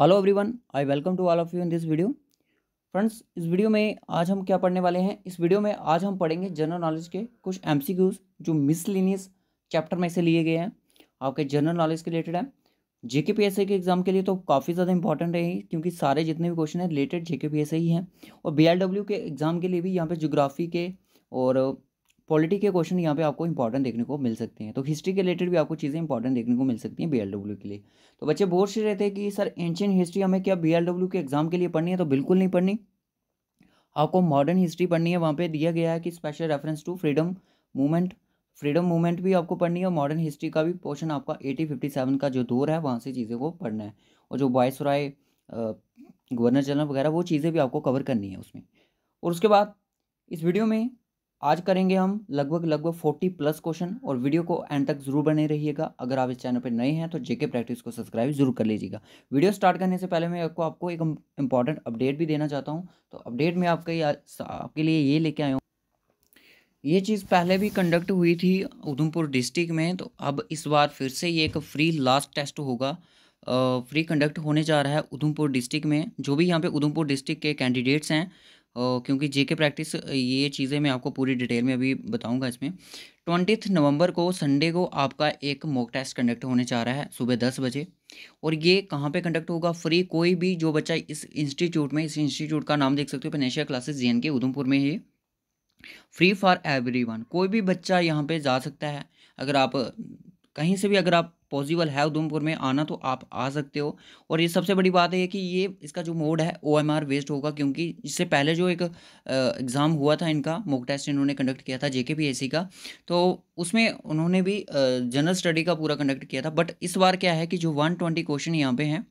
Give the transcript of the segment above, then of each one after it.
hello everyone I welcome to all of you in this video friends इस video में आज हम क्या पढ़ने वाले हैं इस वीडियो में आज हम पढ़ेंगे जनरल नॉलेज के कुछ एम जो मिसलिनियस चैप्टर में से लिए गए हैं आपके जनरल नॉलेज के रिलेटेड है जे के के एग्ज़ाम के लिए तो काफ़ी ज़्यादा इंपॉर्टेंट रहेगी क्योंकि सारे जितने भी क्वेश्चन हैं रिलेटेड जे के ही हैं और बी के एग्ज़ाम के लिए भी यहाँ पर जोग्राफी के और पॉलिटी के क्वेश्चन यहाँ पे आपको इंपॉर्टेंट देखने को मिल सकते हैं तो हिस्ट्री के रिलेटेड भी आपको चीज़ें इंपॉर्टेंट देखने को मिल सकती हैं बीएलडब्ल्यू के लिए तो बच्चे बोर्ड से रहते हैं कि सर एंशियन हिस्ट्री हमें क्या बीएलडब्ल्यू के एग्जाम के लिए पढ़नी है तो बिल्कुल नहीं पढ़नी आपको मॉडर्न हिस्ट्री पढ़नी है वहाँ पर दिया गया है कि special reference to freedom movement freedom movement भी आपको पढ़नी है और मॉडर्न हिस्ट्री का भी पोर्शन आपका एटी फिफ्टी सेवन का जो दौर है वहाँ से चीज़ों को पढ़ना है और जो वायस राय गवर्नर जनरल वगैरह वो चीज़ें भी आपको कवर करनी है उसमें और उसके बाद इस वीडियो में आज करेंगे हम लगभग लगभग फोर्टी प्लस क्वेश्चन और वीडियो को एंड तक जरूर बने रहिएगा अगर आप इस चैनल पर नए हैं तो जेके प्रैक्टिस को सब्सक्राइब जरूर कर लीजिएगा वीडियो स्टार्ट करने से पहले मैं आपको आपको एक इंपॉर्टेंट अपडेट भी देना चाहता हूँ तो अपडेट में आपके आपके लिए ये लेके आया हूँ ये चीज़ पहले भी कंडक्ट हुई थी उधमपुर डिस्ट्रिक्ट में तो अब इस बार फिर से ये एक फ्री लास्ट टेस्ट होगा फ्री कंडक्ट होने जा रहा है उधमपुर डिस्ट्रिक्ट में जो भी यहाँ पे उधमपुर डिस्ट्रिक्ट के कैंडिडेट्स हैं क्योंकि जे के प्रैक्टिस ये चीज़ें मैं आपको पूरी डिटेल में अभी बताऊंगा इसमें ट्वेंटीथ नवंबर को संडे को आपका एक मॉक टेस्ट कंडक्ट होने जा रहा है सुबह दस बजे और ये कहाँ पे कंडक्ट होगा फ्री कोई भी जो बच्चा इस इंस्टीट्यूट में इस इंस्टीट्यूट का नाम देख सकते हो फाइनेंशियल क्लासेस जे के उधमपुर में है फ्री फॉर एवरी कोई भी बच्चा यहाँ पर जा सकता है अगर आप कहीं से भी अगर आप पॉसिबल है उधमपुर में आना तो आप आ सकते हो और ये सबसे बड़ी बात है कि ये इसका जो मोड है ओ एम आर वेस्ट होगा क्योंकि इससे पहले जो एक एग्ज़ाम हुआ था इनका मोक टेस्ट इन्होंने कंडक्ट किया था जे के पी सी का तो उसमें उन्होंने भी जनरल स्टडी का पूरा कंडक्ट किया था बट इस बार क्या है कि जो वन ट्वेंटी क्वेश्चन यहाँ पे हैं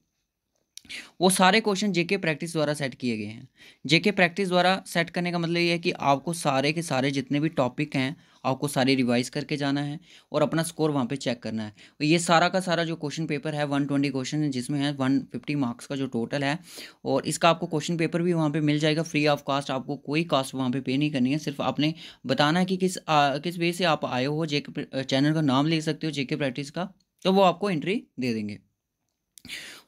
वो सारे क्वेश्चन जेके प्रैक्टिस द्वारा सेट किए गए हैं जेके प्रैक्टिस द्वारा सेट करने का मतलब ये है कि आपको सारे के सारे जितने भी टॉपिक हैं आपको सारे रिवाइज़ करके जाना है और अपना स्कोर वहाँ पे चेक करना है और ये सारा का सारा जो क्वेश्चन पेपर है वन ट्वेंटी क्वेश्चन है जिसमें है वन फिफ्टी मार्क्स का जो टोटल है और इसका आपको क्वेश्चन पेपर भी वहाँ पर मिल जाएगा फ्री ऑफ कास्ट आपको कोई कास्ट वहाँ पर पे, नहीं करनी है सिर्फ आपने बताना है कि किस किस वे से आप आए हो जे चैनल का नाम ले सकते हो जे प्रैक्टिस का तो वो आपको एंट्री दे देंगे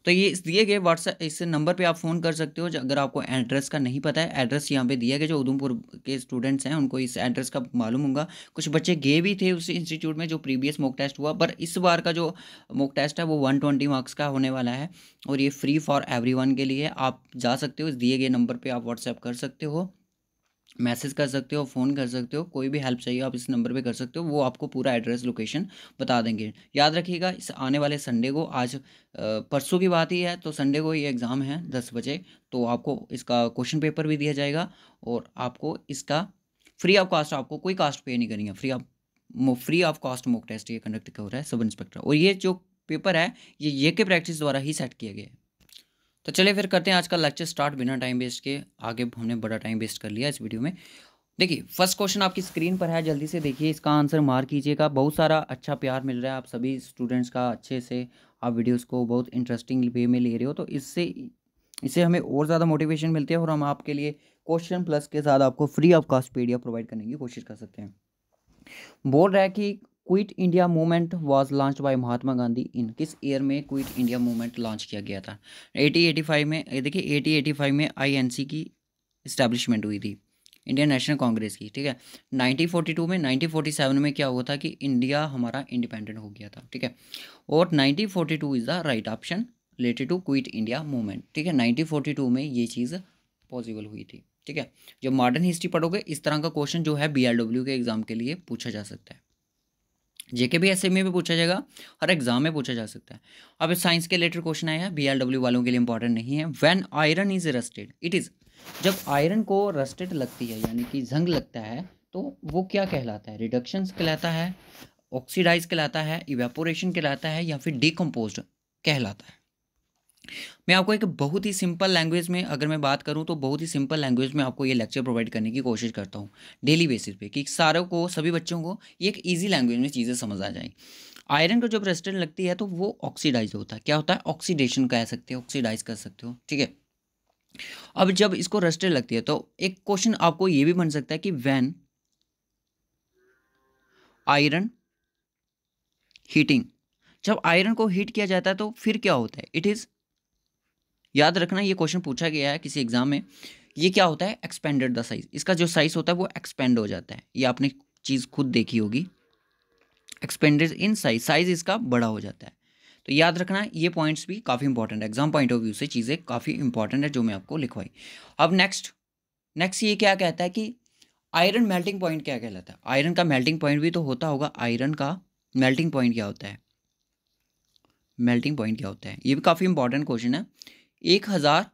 तो ये इस दिए गए व्हाट्सएप इस नंबर पर आप फ़ोन कर सकते हो अगर आपको एड्रेस का नहीं पता है एड्रेस यहाँ पर दिया गया जो उधमपुर के स्टूडेंट्स हैं उनको इस एड्रेस का मालूम होगा कुछ बच्चे गए भी थे उस इंस्टीट्यूट में जो प्रीवियस मॉक टेस्ट हुआ पर इस बार का जो मॉक टेस्ट है वो वन ट्वेंटी मार्क्स का होने वाला है और ये फ्री फॉर एवरी के लिए आप जा सकते हो इस दिए गए नंबर पर आप व्हाट्सएप कर सकते हो मैसेज कर सकते हो फ़ोन कर सकते हो कोई भी हेल्प चाहिए आप इस नंबर पे कर सकते हो वो आपको पूरा एड्रेस लोकेशन बता देंगे याद रखिएगा इस आने वाले संडे को आज परसों की बात ही है तो संडे को ये एग्ज़ाम है दस बजे तो आपको इसका क्वेश्चन पेपर भी दिया जाएगा और आपको इसका फ्री ऑफ कास्ट आपको कोई कास्ट पे नहीं करनी है free of free of cost mock test ये कंडक्ट हो रहा है सब इंस्पेक्टर और ये जो पेपर है ये ये के प्रैक्टिस द्वारा ही सेट किया गया है तो चलिए फिर करते हैं आज का लेक्चर स्टार्ट बिना टाइम वेस्ट के आगे हमने बड़ा टाइम वेस्ट कर लिया इस वीडियो में देखिए फर्स्ट क्वेश्चन आपकी स्क्रीन पर है जल्दी से देखिए इसका आंसर मार कीजिएगा बहुत सारा अच्छा प्यार मिल रहा है आप सभी स्टूडेंट्स का अच्छे से आप वीडियोस को बहुत इंटरेस्टिंग वे में ले रहे हो तो इससे इससे हमें और ज़्यादा मोटिवेशन मिलती है और हम आपके लिए क्वेश्चन प्लस के साथ आपको फ्री ऑफ कॉस्ट पीडिया प्रोवाइड करने की कोशिश कर सकते हैं बोल रहा है कि quit India movement was launch by Mahatma Gandhi in किस ईयर में क्विट इंडिया मूवमेंट लॉन्च किया गया था एटी फाइव में देखिए एटी फाइव में सी की इस्टेब्लिशमेंट हुई थी इंडियन नेशनल कांग्रेस की ठीक है नाइनटीन फोर्टी टू में नाइनटीन फोर्टी सेवन में क्या हुआ था कि इंडिया हमारा इंडिपेंडेंट हो गया था ठीक है और nineteen forty two is the right option related to quit India movement ठीक है नाइनटीन टू में ये चीज़ पॉसिबल हुई थी ठीक है जब मॉडर्न हिस्ट्री पढ़ोगे इस तरह का क्वेश्चन जो है बी के एग्ज़ाम के लिए पूछा जा सकता है जेके भी एस e में भी पूछा जाएगा और एग्जाम में पूछा जा सकता है अब साइंस के रिलेटेड क्वेश्चन आया बी एल डब्ल्यू वालों के लिए इंपॉर्टेंट नहीं है when iron is rusted it is जब आयरन को रस्टेड लगती है यानी कि जंग लगता है तो वो क्या कहलाता है रिडक्शन कहलाता है ऑक्सीडाइज कहलाता है इवेपोरेशन कहलाता है या फिर डिकम्पोज कहलाता है मैं आपको एक बहुत ही सिंपल लैंग्वेज में अगर मैं बात करूं तो बहुत ही सिंपल लैंग्वेज में आपको ये लेक्चर प्रोवाइड करने की कोशिश करता हूं डेली बेसिस पे कि सारों को सभी बच्चों को ये एक ईजी लैंग्वेज में चीज़ें समझ आ जाए आयरन को जब रेस्टेंट लगती है तो वो ऑक्सीडाइज होता है क्या होता है ऑक्सीडेशन कह सकते हो ऑक्सीडाइज कर सकते हो ठीक है अब जब इसको रेस्टेड लगती है तो एक क्वेश्चन आपको ये भी बन सकता है कि वैन आयरन हीटिंग जब आयरन को हीट किया जाता है तो फिर क्या होता है इट इज़ याद रखना ये क्वेश्चन पूछा गया है किसी एग्जाम में ये क्या होता है एक्सपेंडेड द साइज इसका जो साइज होता है वो एक्सपेंड हो जाता है ये आपने चीज़ खुद देखी होगी एक्सपेंडेड इन साइज साइज इसका बड़ा हो जाता है तो याद रखना ये पॉइंट्स भी काफ़ी इंपॉर्टेंट है एग्जाम पॉइंट ऑफ व्यू से चीज़ें काफ़ी इंपॉर्टेंट है जो मैं आपको लिखवाई अब नेक्स्ट नेक्स्ट ये क्या कहता है कि आयरन मेल्टिंग पॉइंट क्या कहलाता है आयरन का मेल्टिंग पॉइंट भी तो होता होगा आयरन का मेल्टिंग पॉइंट क्या होता है मेल्टिंग पॉइंट क्या होता है ये भी काफ़ी इंपॉर्टेंट क्वेश्चन है एक हज़ार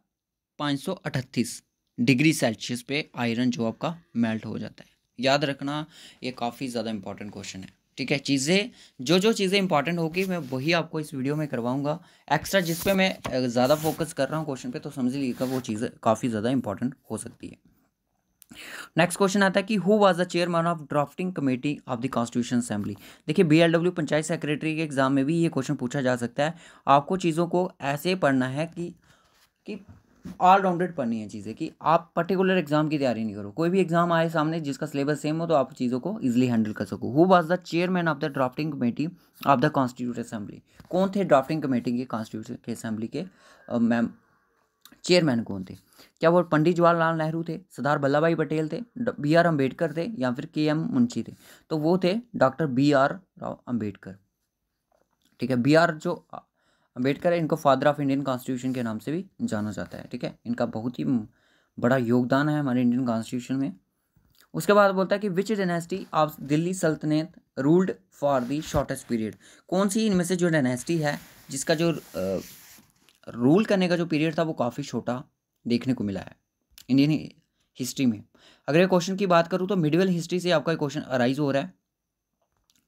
पाँच सौ अठतीस डिग्री सेल्सियस पे आयरन जो आपका मेल्ट हो जाता है याद रखना ये काफ़ी ज़्यादा इंपॉर्टेंट क्वेश्चन है ठीक है चीज़ें जो जो चीज़ें इंपॉर्टेंट होगी मैं वही आपको इस वीडियो में करवाऊंगा एक्स्ट्रा जिस पे मैं ज़्यादा फोकस कर रहा हूँ क्वेश्चन पे तो समझ लीजिएगा वो चीज़ें काफ़ी ज़्यादा इंपॉर्टेंट हो सकती है नेक्स्ट क्वेश्चन आता है कि who was the chairman of drafting committee of the constitution assembly देखिए बी पंचायत सेक्रेटरी के एग्जाम में भी ये क्वेश्चन पूछा जा सकता है आपको चीज़ों को ऐसे पढ़ना है कि कि ऑल पढ़नी है चीज़ें कि आप पर्टिकुलर एग्जाम की तैयारी नहीं करो कोई भी एग्जाम आए सामने जिसका सिलेबस सेम हो तो आप चीज़ों को ईजिली हैंडल कर सको who was the chairman of the drafting committee of the constitute assembly कौन थे ड्राफ्टिंग कमेटी के कॉन्स्टिट्यूट के असेंबली के मैम चेयरमैन कौन थे क्या वो पंडित जवाहरलाल नेहरू थे सरदार वल्लभ भाई पटेल थे बी आर अम्बेडकर थे या फिर के एम मुंशी थे तो वो थे doctor B R Rao Ambedkar ठीक है बी आर जो अम्बेडकर है इनको फादर ऑफ इंडियन कॉन्स्टिट्यूशन के नाम से भी जाना जाता है ठीक है इनका बहुत ही बड़ा योगदान है हमारे इंडियन कॉन्स्टिट्यूशन में उसके बाद बोलता है कि विच dynasty of Delhi Sultanat ruled for the shortest period कौन सी इनमें से जो डेनेस्टी है जिसका जो रूल करने का जो पीरियड था वो काफ़ी छोटा देखने को मिला है इंडियन हिस्ट्री में अगर ये क्वेश्चन की बात करूँ तो मिडिवल हिस्ट्री से आपका क्वेश्चन अराइज हो रहा है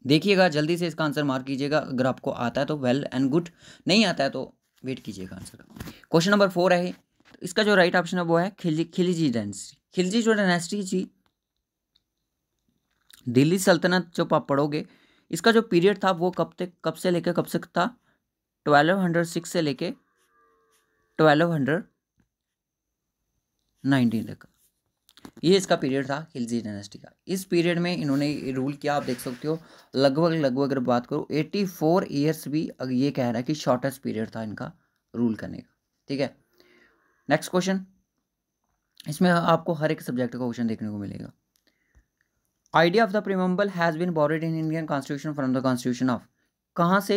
देखिएगा जल्दी से इसका आंसर मार्क कीजिएगा अगर आपको आता है तो वेल एंड गुड नहीं आता है तो वेट कीजिएगा आंसर क्वेश्चन नंबर फोर है तो इसका जो राइट ऑप्शन है वो है खिलजी खिलजी डायनेस्टी खिलजी जो डेनेस्टी जी दिल्ली सल्तनत जो आप पढ़ोगे इसका जो पीरियड था वो कब तक कब से लेकर कब तक था ट्वेल्व हंड्रेड सिक्स से लेके ट्वेल्व हंड्रेड नाइनटीन तक ये इसका पीरियड था खिलजी डायनेस्टी का इस पीरियड में इन्होंने रूल किया आप देख सकते हो लगभग लगभग अगर बात करो 84 फोर ईयर्स भी ये कह रहा है कि शॉर्टेस्ट पीरियड था इनका रूल करने का ठीक है नेक्स्ट क्वेश्चन इसमें आपको हर एक सब्जेक्ट का क्वेश्चन देखने को मिलेगा idea of the preamble has been borrowed in Indian constitution from the constitution of कहाँ से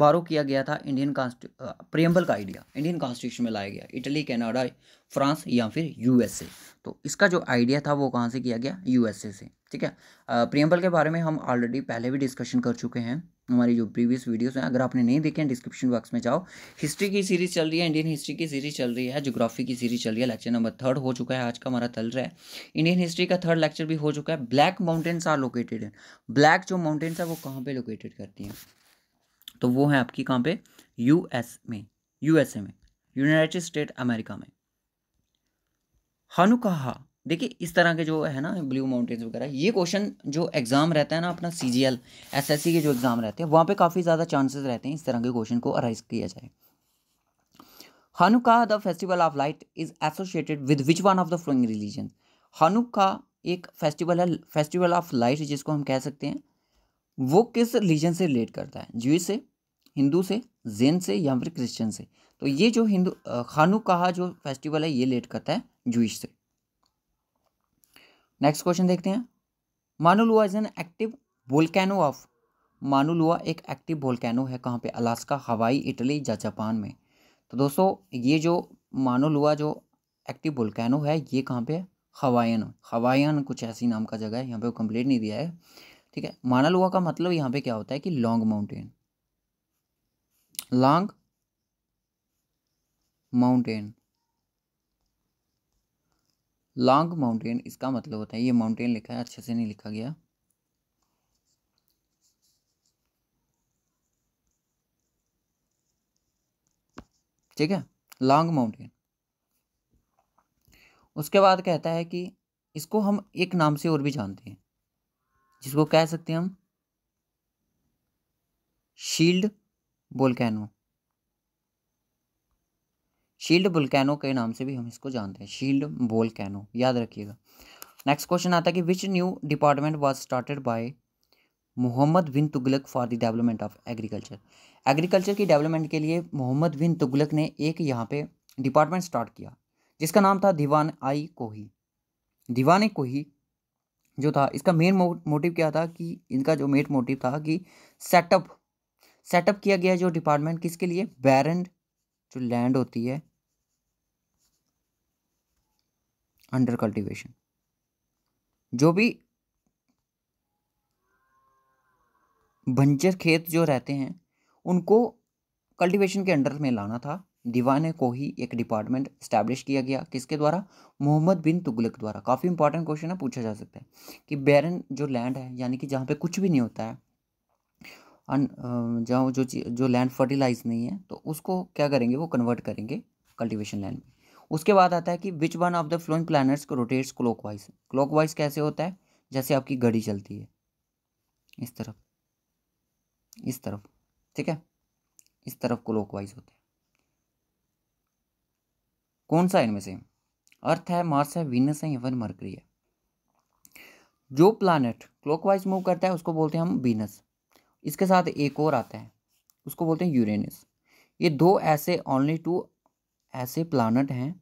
बारो किया गया था इंडियन प्रियम्बल का आइडिया इंडियन कॉन्स्टिट्यूशन में लाया गया इटली कनाडा फ्रांस या फिर यूएसए तो इसका जो आइडिया था वो कहाँ से किया गया यूएसए से ठीक है प्रियम्बल के बारे में हम ऑलरेडी पहले भी डिस्कशन कर चुके हैं हमारी जो प्रीवियस वीडियोस हैं अगर आपने नहीं देखे हैं डिस्क्रिप्शन बॉक्स में जाओ हिस्ट्री की सीरीज चल रही है इंडियन हिस्ट्री की सीरीज चल रही है जोग्राफी की सीरीज चल रही है लेक्चर नंबर थर्ड हो चुका है आज का हमारा चल रहा है इंडियन हिस्ट्री का थर्ड लेक्चर भी हो चुका है black mountains are located black जो माउंटेन्स है वो कहाँ पर लोकेटेड करती हैं तो वो है आपकी कहाँ पे यूएस में यूएसए में यूनाइटेड स्टेट अमेरिका में हानुकाहा देखिए इस तरह के जो है ना ब्लू माउंटेन्स वगैरह ये क्वेश्चन जो एग्ज़ाम रहता है ना अपना C G L S S C के जो एग्ज़ाम रहते हैं वहाँ पे काफ़ी ज़्यादा चांसेस रहते हैं इस तरह के क्वेश्चन को अराइज किया जाए Hanukkah the festival of light is associated with which one of the following religion का एक फेस्टिवल है फेस्टिवल ऑफ लाइट जिसको हम कह सकते हैं वो किस रिलीजन से रिलेट करता है जूस से हिंदू से जैन से या फिर क्रिश्चियन से तो ये जो हिंदू खानू कहा जो फेस्टिवल है ये लेट करता है जूश से नेक्स्ट क्वेश्चन देखते हैं Mauna Loa is an active volcano of Mauna Loa एक एक्टिव वोल्केनो है कहाँ पे अलास्का हवाई इटली या जापान में तो दोस्तों ये जो मानुलुआ जो एक्टिव वोल्केनो है ये कहाँ पे है हवायन हवायन कुछ ऐसी नाम का जगह है यहाँ पे कंप्लीट नहीं दिया है ठीक है मानालुआ का मतलब यहाँ पे क्या होता है कि long mountain long mountain long mountain इसका मतलब होता है ये माउंटेन लिखा है अच्छे से नहीं लिखा गया ठीक है लॉन्ग माउंटेन उसके बाद कहता है कि इसको हम एक नाम से और भी जानते हैं जिसको कह सकते हैं हम शील्ड बुलकैनो शील्ड बुलकैनो के नाम से भी हम इसको जानते हैं शील्ड बोलकैनो याद रखिएगा नेक्स्ट क्वेश्चन आता है कि which new department was started by Mohammad bin Tughlaq for the development of agriculture agriculture की डेवलपमेंट के लिए मोहम्मद बिन तुगलक ने एक यहाँ पे डिपार्टमेंट स्टार्ट किया जिसका नाम था दीवान आई कोही दीवान कोही जो था इसका मेन मोटिव क्या था कि इनका जो मेन मोटिव था कि सेटअप सेटअप किया गया जो डिपार्टमेंट किसके लिए बैरन जो लैंड होती है अंडर कल्टीवेशन जो भी बंजर खेत जो रहते हैं उनको कल्टीवेशन के अंडर में लाना था दीवाने को ही एक डिपार्टमेंट स्टैब्लिश किया गया किसके द्वारा मोहम्मद बिन तुगलक द्वारा काफ़ी इंपॉर्टेंट क्वेश्चन है पूछा जा सकता है कि बैरन जो लैंड है यानी कि जहाँ पे कुछ भी नहीं होता है जो जो जो लैंड फर्टिलाइज नहीं है तो उसको क्या करेंगे वो कन्वर्ट करेंगे कल्टिवेशन लैंड में उसके बाद आता है कि which one of the following planets को रोटेट्स क्लॉकवाइज वाइज कैसे होता है जैसे आपकी घड़ी चलती है इस तरफ इस तरफ ठीक है इस तरफ क्लॉकवाइज होता है कौन सा इनमें से अर्थ है मार्स है वीनस है फिर मरकरी है जो प्लानट क्लॉकवाइज मूव करता है उसको बोलते हैं हम वीनस इसके साथ एक और आता है उसको बोलते हैं यूरेनस ये दो ऐसे ओनली टू ऐसे प्लानट हैं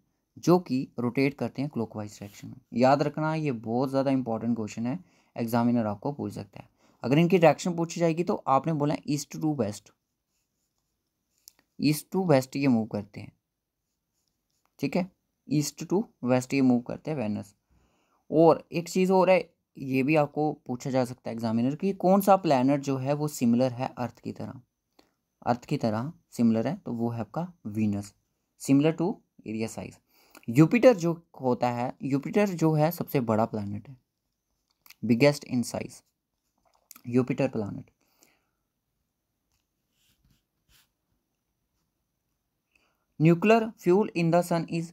जो कि रोटेट करते हैं क्लोकवाइज डायरेक्शन में याद रखना ये बहुत ज़्यादा इंपॉर्टेंट क्वेश्चन है एग्जामिनर आपको पूछ सकता है अगर इनकी डायरेक्शन पूछी जाएगी तो आपने बोला east to west east to west ये मूव करते हैं ठीक है ईस्ट टू वेस्ट ये मूव करते हैं वेनस और एक चीज़ और है ये भी आपको पूछा जा सकता है एग्जामिनर कि कौन सा प्लानट जो है वो सिमिलर है अर्थ की तरह अर्थ की तरह सिमिलर है तो वो है आपका Venus similar to area size Jupiter जो होता है यूपिटर जो है सबसे बड़ा प्लानट है biggest in size Jupiter planet nuclear fuel in the sun is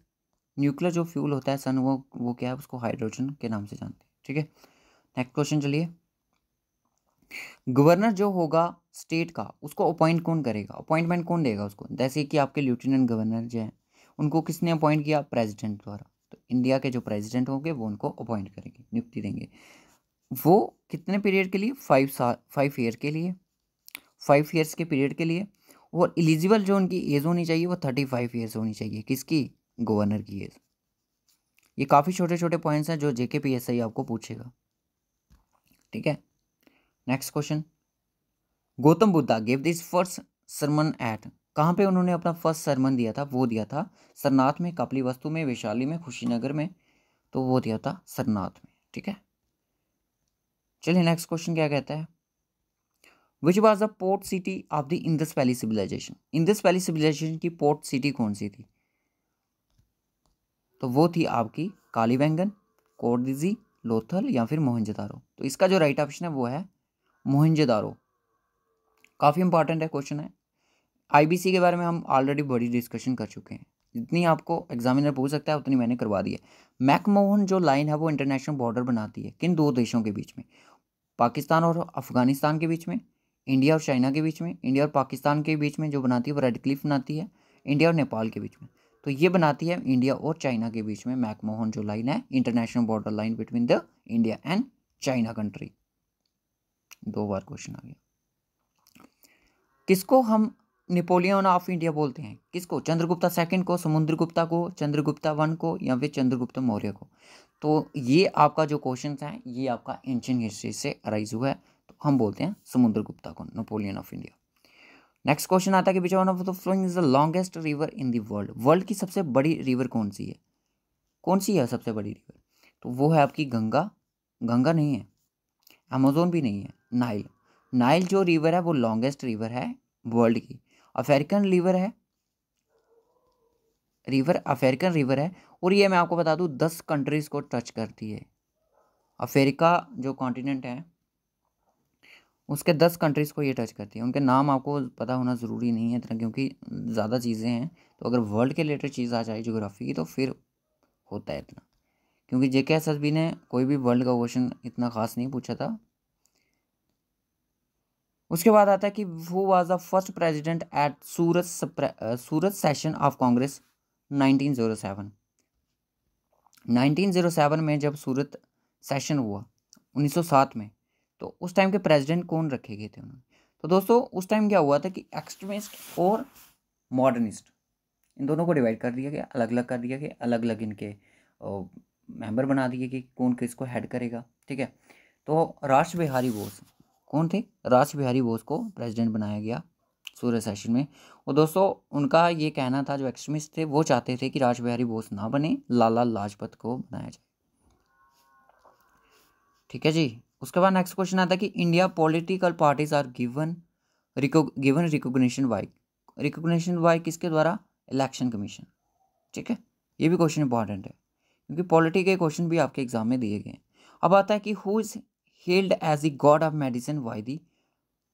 nuclear जो फ्यूल होता है सन वो वो क्या है उसको हाइड्रोजन के नाम से जानते हैं ठीक है नेक्स्ट क्वेश्चन चलिए गवर्नर जो होगा स्टेट का उसको अपॉइंट कौन करेगा अपॉइंटमेंट कौन देगा उसको जैसे कि आपके लेफ्टिनेंट गवर्नर जो हैं उनको किसने अपॉइंट किया प्रेसिडेंट द्वारा तो इंडिया के जो प्रेसिडेंट होंगे वो उनको अपॉइंट करेंगे नियुक्ति देंगे वो कितने पीरियड के लिए फाइव साल फाइव ईयर के लिए फाइव ईयर्स के पीरियड के लिए और एलिजिबल जो उनकी एज होनी चाहिए वो थर्टी फाइव ईयर्स होनी चाहिए किसकी गवर्नर की एज ये काफ़ी छोटे छोटे पॉइंट्स हैं जो जेके पी एस आई आपको पूछेगा ठीक है next question Gautam Buddha give this first sermon at कहाँ पे उन्होंने अपना फर्स्ट सरमन दिया था वो दिया था सरनाथ में कपली वस्तु में वैशाली में खुशीनगर में तो वो दिया था सरनाथ में ठीक है चलिए नेक्स्ट क्वेश्चन क्या कहता है which was the port city of the Indus valley civilisation Indus valley civilisation की पोर्ट सिटी कौन सी थी तो वो थी आपकी कालीवैंगन कोडिजी लोथल या फिर मोहनजेदारो तो इसका जो राइट ऑप्शन है वो है मोहनजेदारो काफ़ी इंपॉर्टेंट है क्वेश्चन है आईबीसी के बारे में हम ऑलरेडी बड़ी डिस्कशन कर चुके हैं जितनी आपको एग्जामिनर पूछ सकता है उतनी मैंने करवा दी है मैकमोहन जो लाइन है वो इंटरनेशनल बॉर्डर बनाती है किन दो देशों के बीच में पाकिस्तान और अफगानिस्तान के बीच में इंडिया और चाइना के बीच में इंडिया और पाकिस्तान के बीच में जो बनाती है वो रेडक्लिफ बनाती है इंडिया और नेपाल के बीच में तो ये बनाती है इंडिया और चाइना के बीच में मैकमोहन जो लाइन है international border line between the India and China country दो बार क्वेश्चन आ गया किसको हम नेपोलियन ऑफ इंडिया बोलते हैं किसको चंद्रगुप्ता सेकंड को समुद्रगुप्ता को चंद्रगुप्ता वन को या फिर चंद्रगुप्त मौर्य को तो ये आपका जो क्वेश्चन है ये आपका एंशियन हिस्ट्री से अराइज हुआ है तो हम बोलते हैं समुद्रगुप्ता को Napoleon of India next question आता है कि which one of the following is the longest river in the world world की सबसे बड़ी रिवर कौन सी है कौन सी है सबसे बड़ी रिवर तो वो है आपकी गंगा गंगा नहीं है अमेजोन भी नहीं है नाइल नाइल जो रिवर है वो लॉन्गेस्ट रिवर है वर्ल्ड की अफेरिकन रिवर है रिवर अफेरिकन रिवर है और ये मैं आपको बता दूँ दस कंट्रीज़ को टच करती है अफेरिका जो कॉन्टिनेंट है उसके दस कंट्रीज़ को ये टच करती है उनके नाम आपको पता होना ज़रूरी नहीं है इतना क्योंकि ज़्यादा चीज़ें हैं तो अगर वर्ल्ड के रिलेटेड चीज़ आ जाए जोग्राफ़ी की तो फिर होता है इतना क्योंकि जे के एस एस बी ने कोई भी वर्ल्ड का क्वेश्चन इतना ख़ास नहीं पूछा था उसके बाद आता है कि वो was the first president at Surat Surat session of Congress nineteen nineteen zero seven zero seven में जब सूरत सेशन हुआ उन्नीस सौ सात में तो उस टाइम के प्रेसिडेंट कौन रखे गए थे उन्होंने तो दोस्तों उस टाइम क्या हुआ था कि एक्सट्रीमिस्ट और मॉडर्निस्ट इन दोनों को डिवाइड कर दिया गया अलग अलग कर दिया गया अलग अलग इनके मेंबर बना दिए कि कौन को हेड करेगा ठीक है तो राष्ट्र बिहारी बोस कौन थे राष्ट्र बिहारी बोस को प्रेसिडेंट बनाया गया सूर्य सेशन में और दोस्तों उनका ये कहना था जो एक्सट्रीमिस्ट थे वो चाहते थे कि राज बिहारी बोस ना बने लाला लाजपत को बनाया जाए ठीक है जी उसके बाद नेक्स्ट क्वेश्चन आता है कि India political parties are given given recognition by recognition by किसके द्वारा इलेक्शन कमीशन ठीक है ये भी क्वेश्चन इंपॉर्टेंट है क्योंकि पॉलिटी के क्वेश्चन भी आपके एग्जाम में दिए गए हैं अब आता है कि who is held as a god of medicine by the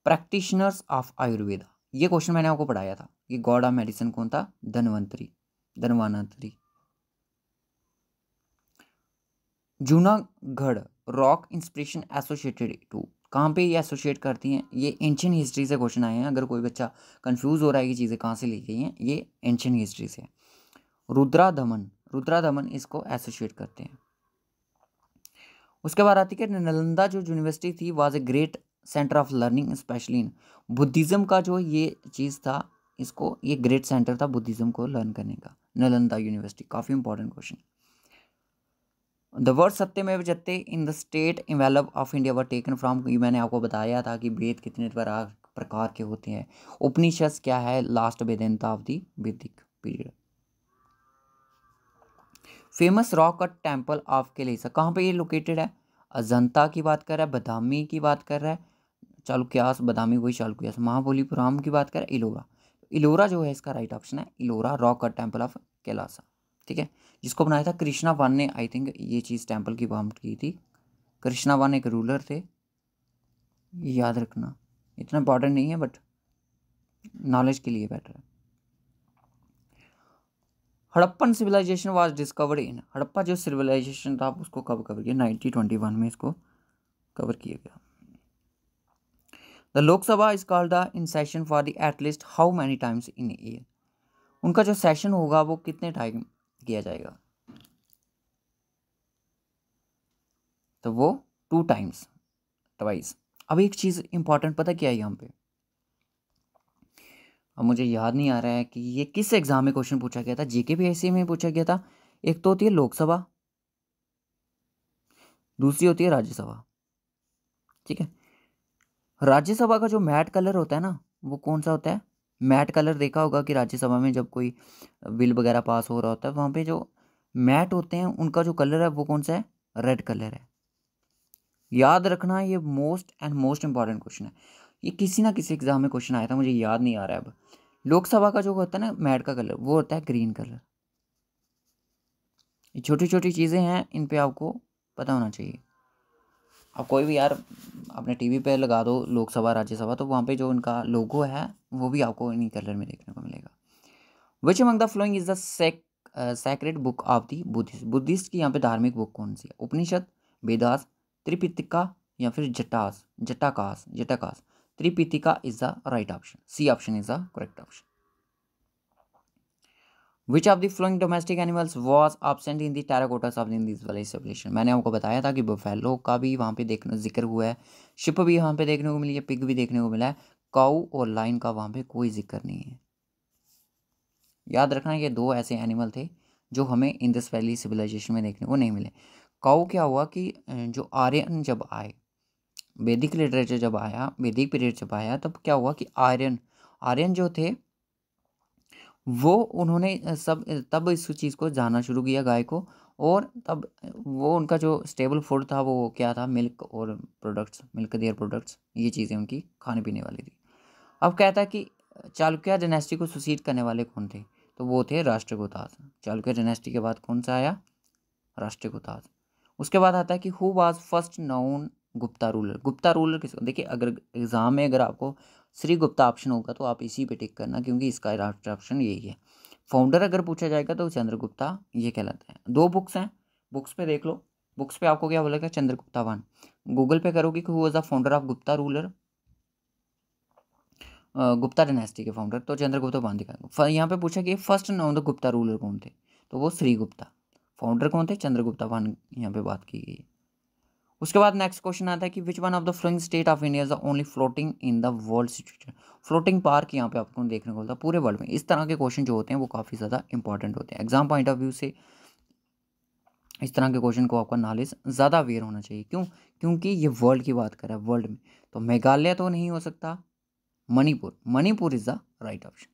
practitioners of Ayurveda ये क्वेश्चन मैंने आपको पढ़ाया था कि गॉड ऑफ मेडिसिन कौन था Dhanvantari Dhanvantari Junagadh rock inscription associated to कहाँ पे ये एसोशिएट करती हैं ये एंशियन हिस्ट्री से क्वेश्चन आए हैं अगर कोई बच्चा कंफ्यूज हो रहा है कि चीज़ें कहाँ से ली गई हैं ये एंशियन हिस्ट्री से रुद्रा दमन रुद्रा दमन इसको एसोशिएट करते हैं उसके बाद आती है कि नालंदा जो यूनिवर्सिटी थी was a great centre of learning specially in Buddhism का जो ये चीज़ था इसको ये ग्रेट सेंटर था बुद्धिज़्म को लर्न करने का नालंदा यूनिवर्सिटी काफ़ी important question the word Satyameva Jayate in the state इवेलप of India were taken from मैंने आपको बताया था कि वेद कितने प्रकार के होते हैं उपनिषद क्या है last Vedanta of the Vedic period famous rock cut temple of Kailasa कहाँ पे ये लोकेटेड है अजंता की बात कर रहा है बदामी की बात कर रहा है चालुक्यास बदामी वही चालुक्यास महाबोलीपुराम की बात कर रहा है इलोरा इलोरा जो है इसका राइट ऑप्शन है Ellora rock cut temple of Kailasa ठीक है जिसको बनाया था कृष्णा वन ने आई थिंक ये चीज़ टेम्पल की बॉम्ब की थी कृष्णा वन एक रूलर थे याद रखना इतना इम्पॉर्टेंट नहीं है बट नॉलेज के लिए बेटर है Harappan civilisation was discovered in Harappa जो सिविलाइजेशन था उसको कब कवर किया नाइनटीन ट्वेंटी वन में इसको कवर किया गया the Lok Sabha is called the in session for the at least how many times in year उनका जो सेशन होगा वो कितने टाइम किया जाएगा तो वो टू टाइम्स ट्वाइस अब एक चीज़ इम्पॉर्टेंट पता क्या है यहाँ पे अब मुझे याद नहीं आ रहा है कि ये किस एग्ज़ाम में क्वेश्चन पूछा गया था जीके पी में पूछा गया था एक तो होती है लोकसभा दूसरी होती है राज्यसभा ठीक है राज्यसभा का जो मैट कलर होता है ना वो कौन सा होता है मैट कलर देखा होगा कि राज्यसभा में जब कोई बिल वगैरह पास हो रहा होता है वहाँ पे जो मैट होते हैं उनका जो कलर है वो कौन सा है रेड कलर है याद रखना ये most and most important question है ये किसी ना किसी एग्जाम में क्वेश्चन आया था मुझे याद नहीं आ रहा है अब लोकसभा का जो होता है ना मैट का कलर वो होता है ग्रीन कलर ये छोटी छोटी चीज़ें हैं इन पर आपको पता होना चाहिए अब कोई भी यार अपने टीवी पे लगा दो लोकसभा राज्यसभा तो वहाँ पे जो उनका लोगो है वो भी आपको इन्हीं कलर में देखने को मिलेगा which among the following is the sacred book of the Buddhist Buddhist की यहाँ पे धार्मिक बुक कौन सी है उपनिषद वेदास त्रिपितिका या फिर Jatakas Jatakas Jatakas Tripitaka is the right option C option is the correct option which of the following domestic animals was absent in the of in this वाले civilisation मैंने आपको बताया था कि बफेलो का भी वहाँ पे देखना जिक्र हुआ है शिप भी यहाँ पे देखने को मिली है पिग भी देखने को मिला है काऊ और लाइन का वहाँ पे कोई जिक्र नहीं है याद रखना ये दो ऐसे एनिमल थे जो हमें इंदस वैली सिविलाइजेशन में देखने को नहीं मिले काऊ क्या हुआ कि जो आर्यन जब आए वैदिक लिटरेचर जब आया वैदिक पीरियड जब आया तब क्या हुआ कि आर्यन आर्यन जो थे वो उन्होंने सब तब इस चीज़ को जानना शुरू किया गाय को और तब वो उनका जो स्टेबल फूड था वो क्या था मिल्क और प्रोडक्ट्स मिल्क देयर प्रोडक्ट्स ये चीज़ें उनकी खाने पीने वाली थी अब कहता है कि चालुक्या डायनेस्टी को सुसीड करने वाले कौन थे तो वो थे राष्ट्रकूताज चालुक्या डायनेस्टी के बाद कौन सा आया राष्ट्रकूताज उसके बाद आता है कि who was first known Gupta ruler Gupta ruler किसको देखिए अगर एग्ज़ाम में अगर आपको श्री गुप्ता ऑप्शन होगा तो आप इसी पे टिक करना क्योंकि इसका राष्ट्र ऑप्शन यही है फाउंडर अगर पूछा जाएगा तो चंद्रगुप्ता ये कहलाता है दो बुक्स हैं बुक्स पे देख लो बुक्स पे आपको क्या बोलेगा चंद्रगुप्ता वन गूगल पे करोगे कि who was the founder of Gupta ruler Gupta dynasty के फाउंडर तो चंद्रगुप्ता वन दिखाएगा यहाँ पे पूछा कि first known the Gupta ruler कौन थे तो वो श्री गुप्ता फाउंडर कौन थे चंद्रगुप्ता वन यहाँ पे बात की गई उसके बाद नेक्स्ट क्वेश्चन आता है कि which one of the following state of India is only floating in the world situation floating park यहाँ पे आपको देखने को मिलता है पूरे वर्ल्ड में इस तरह के क्वेश्चन जो होते हैं वो काफ़ी ज़्यादा इंपॉर्टेंट होते हैं एग्जाम पॉइंट ऑफ व्यू से इस तरह के क्वेश्चन को आपका नॉलेज ज़्यादा अवेयर होना चाहिए क्यों क्योंकि ये वर्ल्ड की बात कर रहा है वर्ल्ड में तो मेघालय तो नहीं हो सकता Manipur Manipur is the right option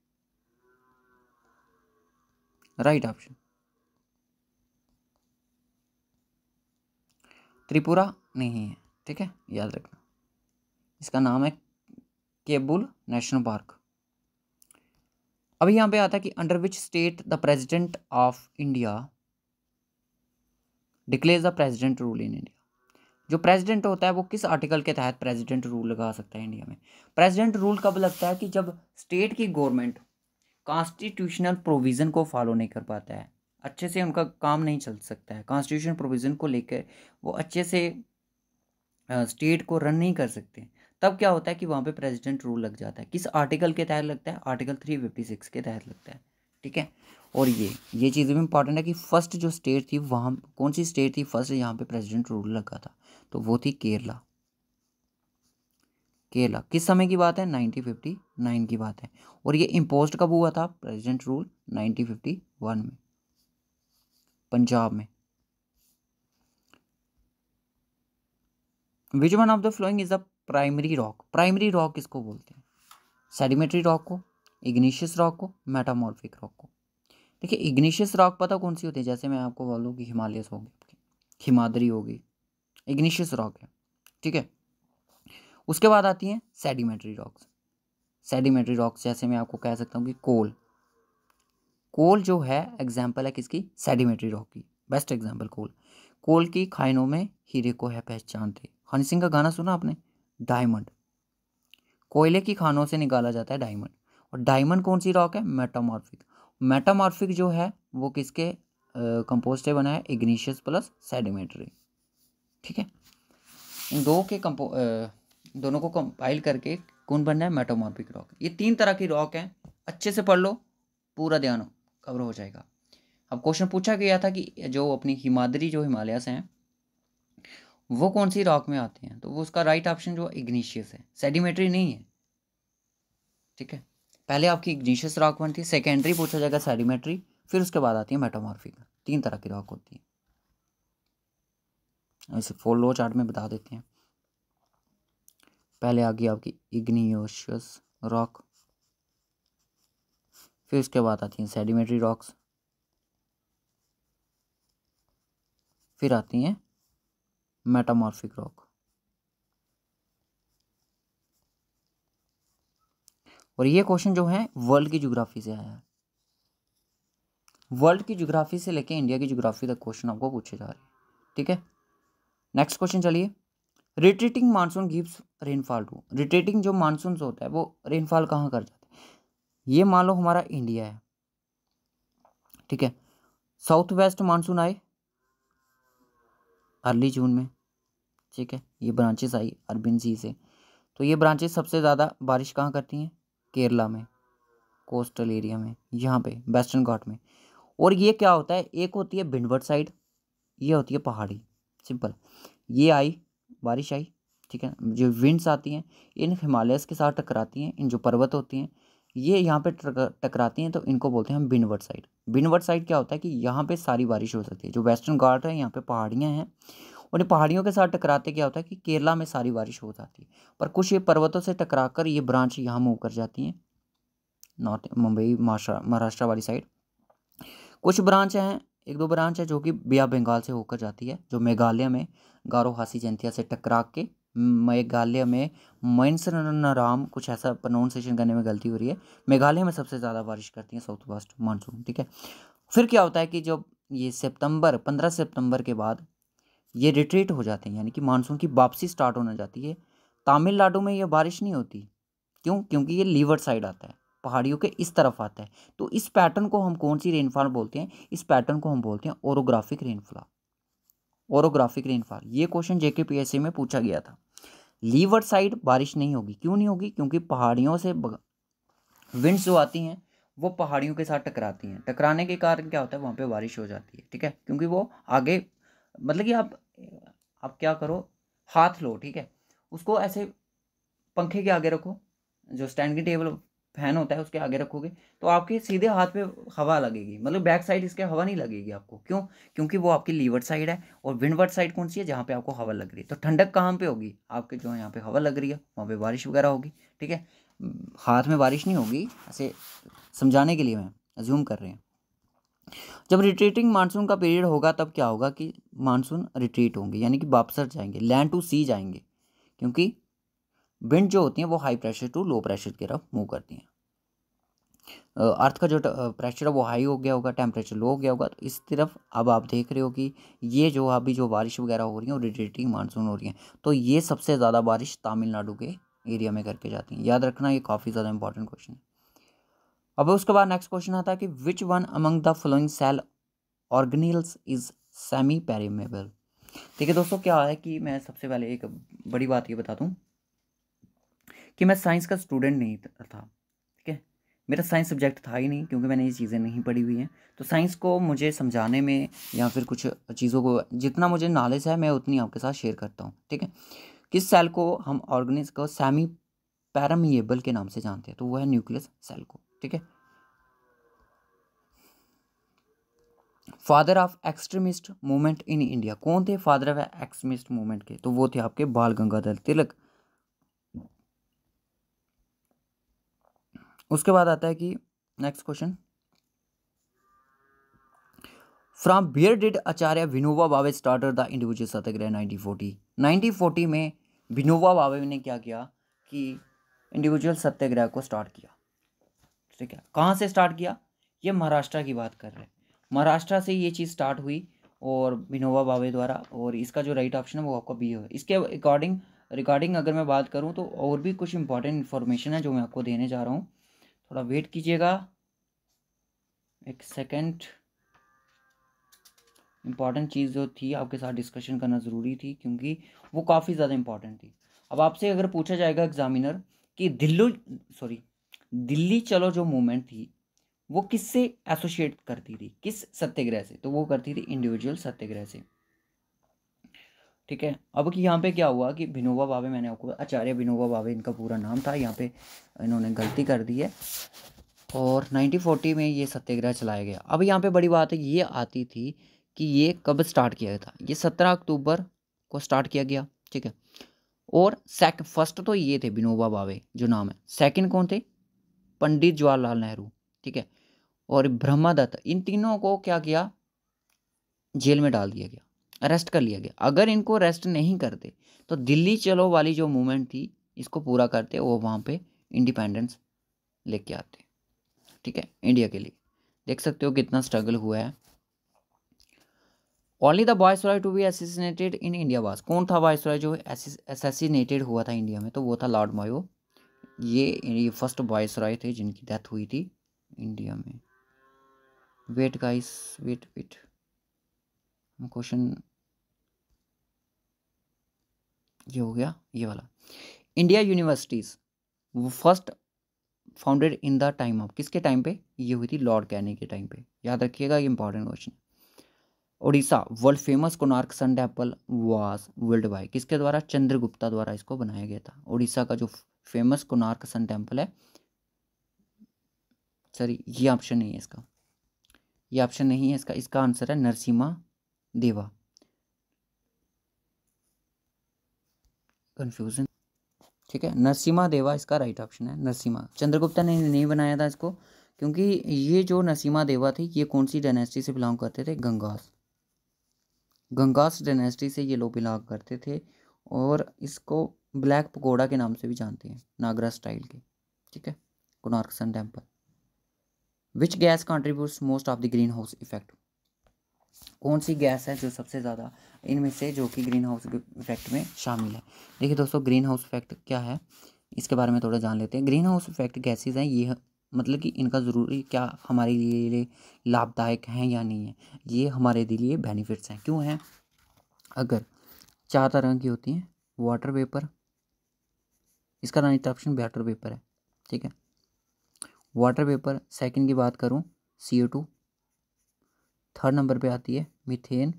right option Tripura नहीं है ठीक है याद रखना इसका नाम है केबुल नेशनल पार्क अभी यहाँ पे आता है कि under which state the president of India declare the president rule in India जो प्रेसिडेंट होता है वो किस आर्टिकल के तहत प्रेसिडेंट रूल लगा सकता है इंडिया में प्रेसिडेंट रूल कब लगता है कि जब स्टेट की गवर्नमेंट कॉन्स्टिट्यूशनल प्रोविज़न को फॉलो नहीं कर पाता है अच्छे से उनका काम नहीं चल सकता है कॉन्स्टिट्यूशन प्रोविज़न को लेकर वो अच्छे से स्टेट को रन नहीं कर सकते तब क्या होता है कि वहाँ पे प्रेसिडेंट रूल लग जाता है किस आर्टिकल के तहत लगता है आर्टिकल थ्री फिफ्टी सिक्स के तहत लगता है ठीक है और ये ये चीज़ भी इंपॉर्टेंट है कि फर्स्ट जो स्टेट थी वहाँ कौन सी स्टेट थी फर्स्ट यहाँ पे प्रेसिडेंट रूल लगा था तो वो थी केरला केरला किस समय की बात है नाइन की बात है और ये इम्पोज कब हुआ था प्रेजिडेंट रूल वन में पंजाब में which one of the following is a primary rock primary rock इसको बोलते हैं सेडिमेटरी रॉक को इग्निशियस रॉक को मेटामॉर्फिक रॉक को देखिए इग्निशियस रॉक पता कौन सी होती है जैसे मैं आपको बोलूँ कि हिमालयस होगी आपकी हिमादरी होगी इग्निशियस रॉक है ठीक है उसके बाद आती हैं सेडिमेटरी रॉक्स सेडिमेटरी रॉक्स जैसे मैं आपको कह सकता हूँ कि कोल कोल जो है एग्जाम्पल है किसकी सेडिमेटरी रॉक की बेस्ट एग्जाम्पल कोल कोल की खाइनों में हीरे को है पहचानते हनी सिंह का गाना सुना आपने डायमंड कोयले की खानों से निकाला जाता है डायमंड और डायमंड कौन सी रॉक है मेटामॉर्फिक मेटामॉर्फिक जो है वो किसके कंपोज से बना है इग्निशियस प्लस सेडिमेटरी ठीक है इन दो के कंपो दोनों को कंपाइल करके कौन बनना है मेटामॉर्फिक रॉक ये तीन तरह की रॉक हैं अच्छे से पढ़ लो पूरा ध्यान हो कवर हो जाएगा अब क्वेश्चन पूछा गया था कि जो अपनी हिमादरी जो हिमालयस हैं वो कौन सी रॉक में आते हैं तो वो उसका राइट ऑप्शन जो इग्निशियस है सेडिमेटरी नहीं है ठीक है पहले आपकी इग्निशियस रॉक बनती है सेकेंडरी पूछा जाएगा सेडिमेटरी फिर उसके बाद आती है मेटामॉर्फिक तीन तरह की रॉक होती है ऐसे फोर लो चार्ट में बता देते हैं पहले आ गई आपकी इग्नियोशियस रॉक फिर उसके बाद आती हैं सेडिमेंट्री रॉक्स फिर आती हैं मेटामॉर्फिक रॉक और ये क्वेश्चन जो है वर्ल्ड की ज्योग्राफी से आया है वर्ल्ड की ज्योग्राफी से लेके इंडिया की ज्योग्राफी तक क्वेश्चन आपको पूछे जा रहे हैं ठीक है नेक्स्ट क्वेश्चन चलिए retreating monsoon gives rainfall to retreating जो मानसून होता है वो रेनफॉल कहाँ कर जाता है ये मान लो हमारा इंडिया है ठीक है साउथ वेस्ट मानसून आए अर्ली जून में ठीक है ये ब्रांचेस आई अरबिन सी से तो ये ब्रांचेस सबसे ज़्यादा बारिश कहाँ करती हैं केरला में कोस्टल एरिया में यहाँ पे वेस्टर्न घाट में और ये क्या होता है एक होती है भिंडवट साइड ये होती है पहाड़ी सिंपल ये आई बारिश आई ठीक है जो विंड्स आती हैं इन हिमालयस के साथ टकराती हैं इन जो पर्वत होती हैं ये यहाँ पे टकराती हैं तो इनको बोलते हैं हम बिनवर्ड साइड बिनवर्ड साइड क्या होता है कि यहाँ पे सारी बारिश हो सकती है जो वेस्टर्न घाट है यहाँ पे पहाड़ियाँ हैं और ये पहाड़ियों के साथ टकराते क्या होता है कि केरला में सारी बारिश हो जाती है पर कुछ ये पर्वतों से टकरा कर ये ब्रांच यहाँ मूव कर जाती हैं नॉर्थ मुंबई महाराष्ट्र वाली साइड कुछ ब्रांच हैं एक दो ब्रांच है जो कि बिया बंगाल से होकर जाती है जो मेघालय में गारो हासी जयंतिया से टकरा के मेघालय में मैंसनराम कुछ ऐसा प्रोनाउंसिएशन करने में गलती हो रही है मेघालय में सबसे ज़्यादा बारिश करती है साउथ वेस्ट मानसून ठीक है फिर क्या होता है कि जब ये सितंबर पंद्रह सितंबर के बाद ये रिट्रीट हो जाते हैं यानी कि मानसून की वापसी स्टार्ट होना जाती है तमिलनाडु में ये बारिश नहीं होती क्यों क्योंकि ये लीवर साइड आता है पहाड़ियों के इस तरफ आता है तो इस पैटर्न को हम कौन सी रेनफॉल बोलते हैं इस पैटर्न को हम बोलते हैं ओरोग्राफिक रेनफॉल ओरोग्राफिक रेनफॉल ये क्वेश्चन जेके सी में पूछा गया था लीवर साइड बारिश नहीं होगी क्यों नहीं होगी क्योंकि पहाड़ियों से विंड्स जो आती हैं वो पहाड़ियों के साथ टकराती हैं टकराने के कारण क्या होता है वहाँ पे बारिश हो जाती है ठीक है क्योंकि वो आगे मतलब कि आप आप क्या करो हाथ लो ठीक है उसको ऐसे पंखे के आगे रखो जो स्टैंड की टेबल फैन होता है उसके आगे रखोगे तो आपके सीधे हाथ पे हवा लगेगी मतलब बैक साइड इसके हवा नहीं लगेगी आपको क्यों क्योंकि वो आपकी लीवर्ड साइड है और विंडवर्ड साइड कौन सी है जहाँ पे आपको हवा लग रही है तो ठंडक कहाँ पे होगी आपके जो यहाँ पे हवा लग रही है वहाँ पे बारिश वगैरह होगी ठीक है हम्म, हाथ में बारिश नहीं होगी ऐसे समझाने के लिए मैं जूम कर रहे हैं जब रिट्रीटिंग मानसून का पीरियड होगा तब क्या होगा कि मानसून रिट्रीट होंगे यानी कि वापस जाएंगे लैंड टू सी जाएंगे क्योंकि विंड जो होती हैं वो high pressure to low pressure की तरफ मूव करती हैं अर्थ का जो प्रेशर है वो हाई हो गया होगा टेम्परेचर लो हो गया होगा तो इस तरफ अब आप देख रहे हो कि ये जो अभी जो बारिश वगैरह हो रही है और रिटेटिंग मानसून हो रही है तो ये सबसे ज़्यादा बारिश तमिलनाडु के एरिया में करके जाती है याद रखना ये काफ़ी ज़्यादा इंपॉर्टेंट क्वेश्चन है अब उसके बाद नेक्स्ट क्वेश्चन आता है कि which one among the following cell organelles is semi permeable ठीक है दोस्तों क्या है कि मैं सबसे पहले एक बड़ी बात ये बता दूँ कि मैं साइंस का स्टूडेंट नहीं था ठीक है मेरा साइंस सब्जेक्ट था ही नहीं क्योंकि मैंने ये चीज़ें नहीं पढ़ी हुई हैं तो साइंस को मुझे समझाने में या फिर कुछ चीज़ों को जितना मुझे नॉलेज है मैं उतनी आपके साथ शेयर करता हूँ ठीक है किस सेल को हम ऑर्गेनिज को सेमी पैरामिएबल के नाम से जानते हैं तो वो है न्यूक्लियस सेल को ठीक है father of extremist movement in India कौन थे फादर ऑफ एक्सट्रीमिस्ट मूवमेंट के तो वो थे आपके बाल गंगाधर तिलक उसके बाद आता है कि next question from year did Acharya Vinoba Bhave started the individual satyagraha nineteen forty nineteen forty में विनोबा भावे ने क्या किया कि इंडिविजुअल सत्याग्रह को स्टार्ट किया ठीक है कहाँ से स्टार्ट किया ये महाराष्ट्र की बात कर रहे हैं महाराष्ट्र से ये चीज़ स्टार्ट हुई और विनोबा भावे द्वारा और इसका जो राइट ऑप्शन है वो आपका बी है इसके अकॉर्डिंग रिकॉर्डिंग अगर मैं बात करूँ तो और भी कुछ इंपॉर्टेंट इन्फॉर्मेशन है जो मैं आपको देने जा रहा हूँ थोड़ा वेट कीजिएगा एक सेकंड इम्पॉर्टेंट चीज़ जो थी आपके साथ डिस्कशन करना ज़रूरी थी क्योंकि वो काफ़ी ज़्यादा इम्पॉर्टेंट थी अब आपसे अगर पूछा जाएगा एग्जामिनर कि दिल्ली सॉरी दिल्ली चलो जो मूवमेंट थी वो किससे एसोशिएट करती थी किस सत्याग्रह से तो वो करती थी इंडिविजुअल सत्याग्रह से ठीक है अब कि यहाँ पे क्या हुआ कि विनोबा भावे मैंने आपको आचार्य विनोबा भावे इनका पूरा नाम था यहाँ पे इन्होंने गलती कर दी है और 1940 में ये सत्याग्रह चलाया गया अब यहाँ पे बड़ी बात है ये आती थी कि ये कब स्टार्ट किया गया था ये 17 अक्टूबर को स्टार्ट किया गया ठीक है और सेक फर्स्ट तो ये थे विनोबा भावे जो नाम है सेकेंड कौन थे पंडित जवाहरलाल नेहरू ठीक है और ब्रह्मा दत्त इन तीनों को क्या किया जेल में डाल दिया गया रेस्ट कर लिया गया अगर इनको रेस्ट नहीं करते तो दिल्ली चलो वाली जो मूवमेंट थी इसको पूरा करते वो वहाँ पे इंडिपेंडेंस लेके आते ठीक है इंडिया के लिए देख सकते हो कितना स्ट्रगल हुआ है only the viceroy to be assassinated in India was कौन था बॉयस रॉय जो एसेसिनेटेड हुआ था इंडिया में तो वो था लॉर्ड मायो ये ये फर्स्ट बॉयस रॉय थे जिनकी डेथ हुई थी इंडिया में wait guys wait wait question ये हो गया ये वाला इंडिया यूनिवर्सिटीज़ वो first founded in the time of किसके टाइम पे ये हुई थी लॉर्ड कैनी के टाइम पे याद रखिएगा ये important question Odisha world famous Konark sun temple was world wide किसके द्वारा चंद्रगुप्ता द्वारा इसको बनाया गया था ओडिशा का जो फेमस कोनार्क सन टेम्पल है सॉरी ये ऑप्शन नहीं है इसका ये ऑप्शन नहीं है इसका इसका आंसर है नरसिम्हा देवा कंफ्यूजन ठीक है नरसिम्हा देवा इसका राइट ऑप्शन है नरसिम्हा चंद्रगुप्ता ने नहीं बनाया था इसको क्योंकि ये जो नरसिम्हा देवा थे ये कौन सी डायनेस्टी से बिलोंग करते थे गंगास गंगास डायनेस्टी से ये लोग बिलोंग करते थे और इसको ब्लैक पकोड़ा के नाम से भी जानते हैं नागरा स्टाइल के ठीक है Konark sun temple which gas contribute most of the green house effect कौन सी गैस है जो सबसे ज़्यादा इनमें से जो कि ग्रीन हाउस इफेक्ट में शामिल है देखिए दोस्तों ग्रीन हाउस इफेक्ट क्या है इसके बारे में थोड़ा जान लेते हैं ग्रीन हाउस इफेक्ट गैसेज हैं ये मतलब कि इनका ज़रूरी क्या हमारे लिए लाभदायक हैं या नहीं है ये हमारे लिए बेनिफिट्स हैं क्यों हैं अगर चार तरह की होती हैं वाटर वेपर इसका राइट ऑप्शन वाटर वेपर है ठीक है वाटर वेपर सेकंड की बात करूँ C O two third number पे आती है मीथेन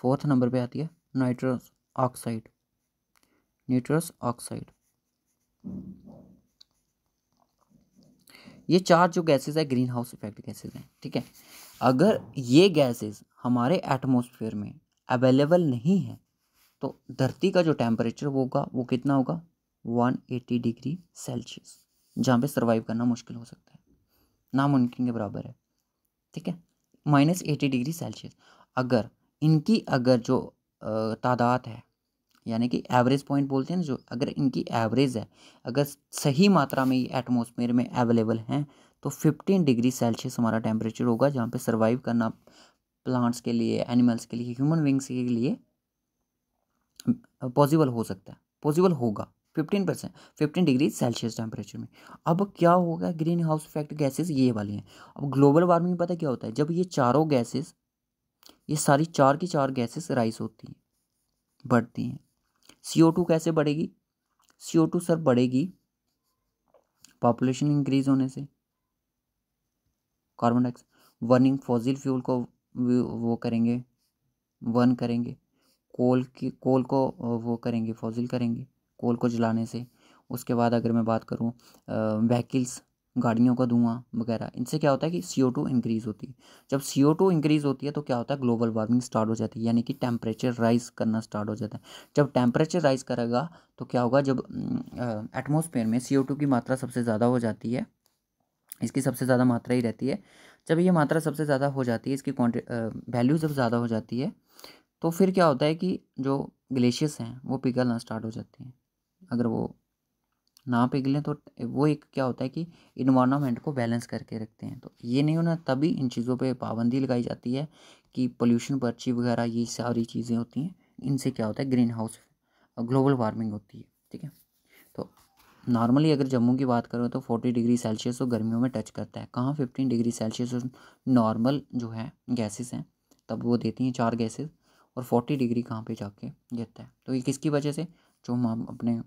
फोर्थ नंबर पे आती है नाइट्रस ऑक्साइड न्यूट्रस ऑक्साइड ये चार जो गैसेस है ग्रीन हाउस इफेक्ट गैसेस हैं ठीक है अगर ये गैसेस हमारे एटमॉस्फेयर में अवेलेबल नहीं है तो धरती का जो टेम्परेचर होगा वो कितना होगा 180 डिग्री सेल्सियस जहाँ पे सरवाइव करना मुश्किल हो सकता है नामुमकिन के बराबर है ठीक है माइनस एटी डिग्री सेल्सियस अगर इनकी अगर जो तादाद है यानी कि एवरेज पॉइंट बोलते हैं जो अगर इनकी एवरेज है अगर सही मात्रा में ये एटमोसफेयर में अवेलेबल हैं तो फिफ्टीन डिग्री सेल्सियस हमारा टेम्परेचर होगा जहाँ पे सर्वाइव करना प्लांट्स के लिए एनिमल्स के लिए ह्यूमन विंग्स के लिए पॉसिबल हो सकता है पॉसिबल होगा fifteen percent fifteen degree Celsius temperature में अब क्या होगा ग्रीन हाउस इफेक्ट गैसेज ये वाली हैं अब ग्लोबल वार्मिंग पता क्या होता है जब ये चारों गैसेस ये सारी चार की चार गैसेस राइस होती हैं बढ़ती हैं सी टू कैसे बढ़ेगी सी टू सर बढ़ेगी पॉपुलेशन इंक्रीज होने से carbon dioxide burning fossil fuel को वो करेंगे वर्न करेंगे कोल की कोल को वो करेंगे फॉजिल करेंगे कोल को जलाने से उसके बाद अगर मैं बात करूँ व्हीकल्स गाड़ियों का धुआं वगैरह इनसे क्या होता है कि सी ओ टू इंक्रीज़ होती है जब सी ओ टू इंक्रीज़ होती है तो क्या होता है ग्लोबल वार्मिंग स्टार्ट हो जाती है यानी कि टेम्परेचर राइज करना स्टार्ट हो जाता है जब टेम्परेचर राइज करेगा तो क्या होगा जब एटमोसफेयर में सी ओ टू की मात्रा सबसे ज़्यादा हो जाती है इसकी सबसे ज़्यादा मात्रा ही रहती है जब ये मात्रा सबसे ज़्यादा हो जाती है इसकी क्वान्टि वैल्यू जब ज़्यादा हो जाती है तो फिर क्या होता है कि जो ग्लेशियस हैं वो पिघलना स्टार्ट हो जाती हैं अगर वो ना पिघलें तो वो एक क्या होता है कि इन्वामेंट को बैलेंस करके रखते हैं तो ये नहीं होना तभी इन चीज़ों पे पाबंदी लगाई जाती है कि पोल्यूशन पर्ची वगैरह ये सारी चीज़ें होती हैं इनसे क्या होता है ग्रीन हाउस ग्लोबल वार्मिंग होती है ठीक है तो नॉर्मली अगर जम्मू की बात करो तो फोर्टी डिग्री सेल्सियस तो गर्मियों में टच करता है कहाँ फिफ्टीन डिग्री सेल्सियस नॉर्मल जो है गैसेस हैं तब वो देती हैं चार गैसेस और फोर्टी डिग्री कहाँ पे जाके देता है तो ये किसकी वजह से जो हम अपने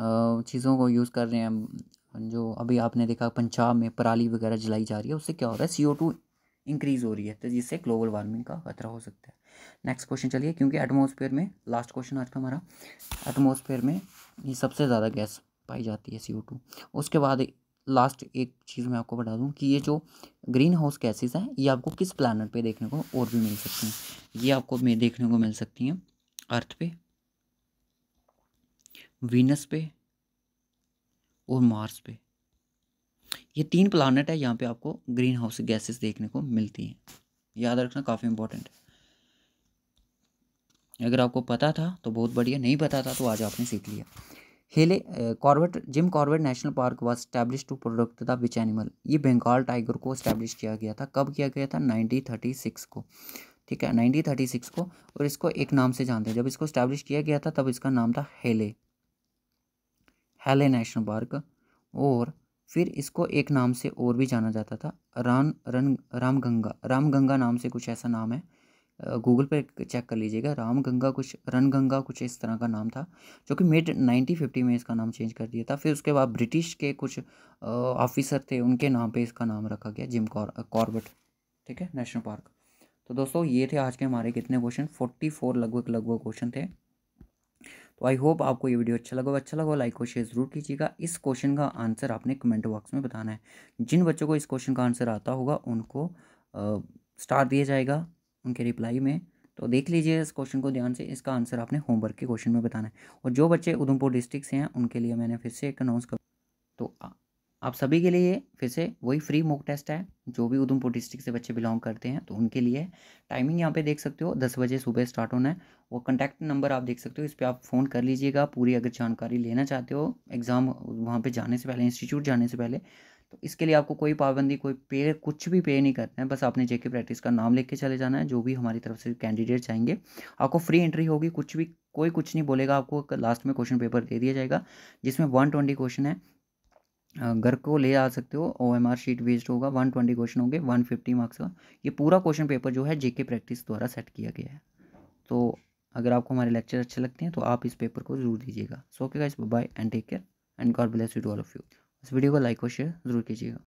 चीज़ों को यूज़ कर रहे हैं जो अभी आपने देखा पंजाब में पराली वगैरह जलाई जा रही है उससे क्या हो रहा है सी ओ टू इंक्रीज़ हो रही है तो जिससे ग्लोबल वार्मिंग का खतरा हो सकता है नेक्स्ट क्वेश्चन चलिए क्योंकि एटमोसफेयर में लास्ट क्वेश्चन आज का हमारा एटमोसफेयर में ये सबसे ज़्यादा गैस पाई जाती है सी ओ टू उसके बाद लास्ट एक चीज़ मैं आपको बता दूं कि ये जो ग्रीन हाउस गैसेज हैं ये आपको किस प्लानट पे देखने को और भी मिल सकती हैं ये आपको देखने को मिल सकती हैं अर्थ पे वीनस पे और मार्स पे ये तीन प्लानट है यहाँ पे आपको ग्रीन हाउस गैसेस देखने को मिलती हैं याद रखना काफ़ी इम्पोर्टेंट है अगर आपको पता था तो बहुत बढ़िया नहीं पता था तो आज आपने सीख लिया Hailey Corbett Jim Corbett national park was established to protect the which animal ये बंगाल टाइगर को स्टैब्लिश किया गया था कब किया गया था नाइनटीन थर्टी सिक्स को ठीक है नाइनटीन थर्टी सिक्स को और इसको एक नाम से जानते हैं जब इसको स्टैब्लिश किया गया था तब इसका नाम था हेले हेले नेशनल पार्क और फिर इसको एक नाम से और भी जाना जाता था रान रन राम गंगा राम गंगा नाम से कुछ ऐसा नाम है गूगल पे चेक कर लीजिएगा राम गंगा कुछ रन गंगा कुछ इस तरह का नाम था जो कि मिड नाइनटीन फिफ्टी में इसका नाम चेंज कर दिया था फिर उसके बाद ब्रिटिश के कुछ ऑफिसर थे उनके नाम पे इसका नाम रखा गया जिम कॉर कॉर्बट ठीक है नेशनल पार्क तो दोस्तों ये थे आज के हमारे कितने क्वेश्चन फोर्टी फोर लगभग लगभग क्वेश्चन थे तो आई होप आपको ये वीडियो अच्छा लगा अच्छा लगा लाइक और शेयर जरूर कीजिएगा इस क्वेश्चन का आंसर आपने कमेंट बॉक्स में बताना है जिन बच्चों को इस क्वेश्चन का आंसर आता होगा उनको स्टार दिया जाएगा उनके रिप्लाई में तो देख लीजिए इस क्वेश्चन को ध्यान से इसका आंसर आपने होमवर्क के क्वेश्चन में बताना है और जो बच्चे उधमपुर डिस्ट्रिक्ट से हैं उनके लिए मैंने फिर से एक अनाउंस कर तो आप सभी के लिए फिर से वही फ्री मॉक टेस्ट है जो भी उधमपुर डिस्ट्रिक्ट से बच्चे बिलोंग करते हैं तो उनके लिए टाइमिंग यहाँ पे देख सकते हो दस बजे सुबह स्टार्ट होना है और कंटैक्ट नंबर आप देख सकते हो इस पर आप फ़ोन कर लीजिएगा पूरी अगर जानकारी लेना चाहते हो एग्ज़ाम वहाँ पर जाने से पहले इंस्टीट्यूट जाने से पहले तो इसके लिए आपको कोई पाबंदी कोई पे कुछ भी पे नहीं करना है बस आपने जेके प्रैक्टिस का नाम लेके चले जाना है जो भी हमारी तरफ से कैंडिडेट जाएंगे आपको फ्री एंट्री होगी कुछ भी कोई कुछ नहीं बोलेगा आपको लास्ट में क्वेश्चन पेपर दे दिया जाएगा जिसमें वन ट्वेंटी क्वेश्चन है घर को ले आ सकते हो O M R sheet based होगा वन ट्वेंटी क्वेश्चन होंगे वन फिफ्टी मार्क्स का ये पूरा क्वेश्चन पेपर जो है जेके प्रैक्टिस द्वारा सेट किया गया है तो अगर आपको हमारे लेक्चर अच्छे लगते हैं तो आप इस पेपर को जरूर दीजिएगा so okay guys bye and take care and God bless you to all of you इस वीडियो को लाइक और शेयर जरूर कीजिएगा